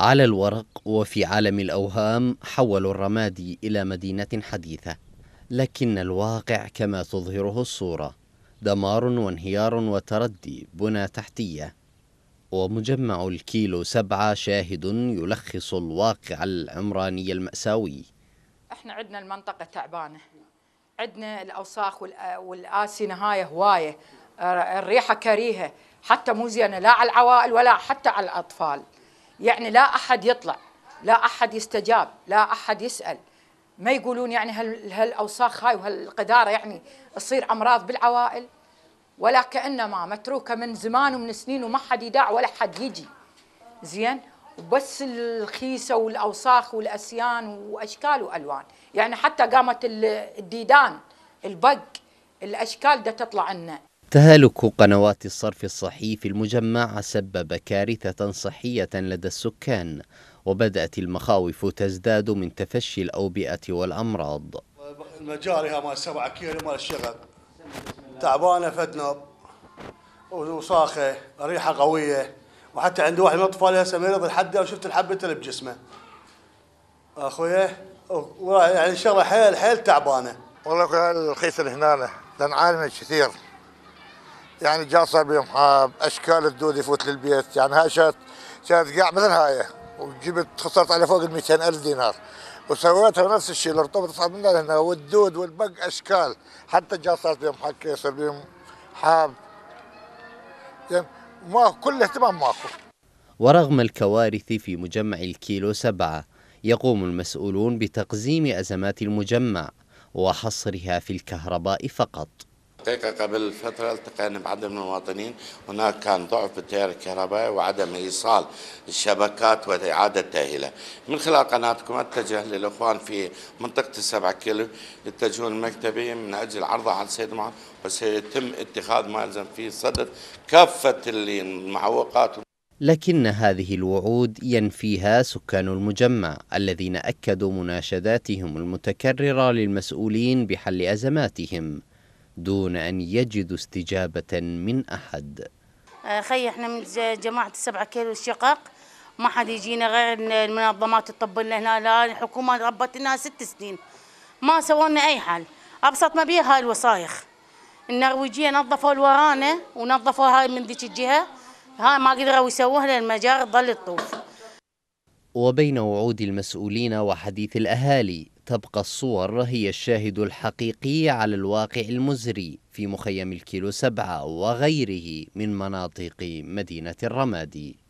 على الورق وفي عالم الأوهام حولوا الرمادي إلى مدينة حديثة لكن الواقع كما تظهره الصورة دمار وانهيار وتردي بنى تحتية ومجمع الكيلو سبعة شاهد يلخص الواقع العمراني المأساوي احنا عندنا المنطقة تعبانة عندنا الأوساخ والآسنة هاي هواية آه، الريحة كريهة حتى مو زينة لا على العوائل ولا حتى على الأطفال يعني لا أحد يطلع لا أحد يستجاب لا أحد يسأل ما يقولون يعني هال هالأوساخ هاي وهالقدارة يعني تصير أمراض بالعوائل ولا كأنما متروكة من زمان ومن سنين وما حد يداع ولا حد يجي زين وبس الخيسة والأوساخ والأسيان وأشكال وألوان يعني حتى قامت الديدان البق الأشكال ده تطلع لنا تهالك قنوات الصرف الصحي في المجمع سبب كارثة صحية لدى السكان وبدأت المخاوف تزداد من تفشي الأوبئة والأمراض المجاري مال سبعة كيلو مال الشغل تعبانة فتنب وصاخة ريحة قوية وحتى عند واحد من الاطفال هسه مريض لحد وشفت الحبة اللي بجسمه اخويا يعني شغله حيل حيل تعبانه والله الخيس اللي هنا لان عالمه كثير يعني جا صار بهم حاب آه، اشكال الدود يفوت للبيت يعني هاي شات كانت قاع مثل هاي وجبت خسرت على فوق ال 200000 دينار وسويتها نفس الشيء الرطوبه تصعد من هنا والدود والبق اشكال حتى جا صارت بهم حكه صار بهم حاب يعني ما كل اهتمام ماكو ورغم الكوارث في مجمع الكيلو سبعة يقوم المسؤولون بتقزيم أزمات المجمع وحصرها في الكهرباء فقط حقيقة قبل فترة التقينا بعدد من المواطنين هناك كان ضعف بالتيار الكهربائي وعدم إيصال الشبكات وإعادة تأهيلها من خلال قناتكم أتجه للإخوان في منطقة السبع كيلو يتجهون المكتبي من أجل عرضه على السيد معاذ وسيتم اتخاذ ما يلزم في صدد كافة المعوقات لكن هذه الوعود ينفيها سكان المجمع الذين أكدوا مناشداتهم المتكررة للمسؤولين بحل أزماتهم دون أن يجدوا استجابة من أحد أخي آه، احنا من جماعة السبعة كيلو الشقق ما حد يجينا غير المنظمات الطب اللي هنا لا الحكومة ربت لنا ست سنين ما سووا لنا أي حل أبسط ما بيها هاي الوصايخ النرويجية نظفوا الورانة ونظفوا هاي من ذيك الجهة هاي ما قدروا يسووها لأن المجار ظل الطوف وبين وعود المسؤولين وحديث الأهالي تبقى الصور هي الشاهد الحقيقي على الواقع المزري في مخيم الكيلو سبعة وغيره من مناطق مدينة الرمادي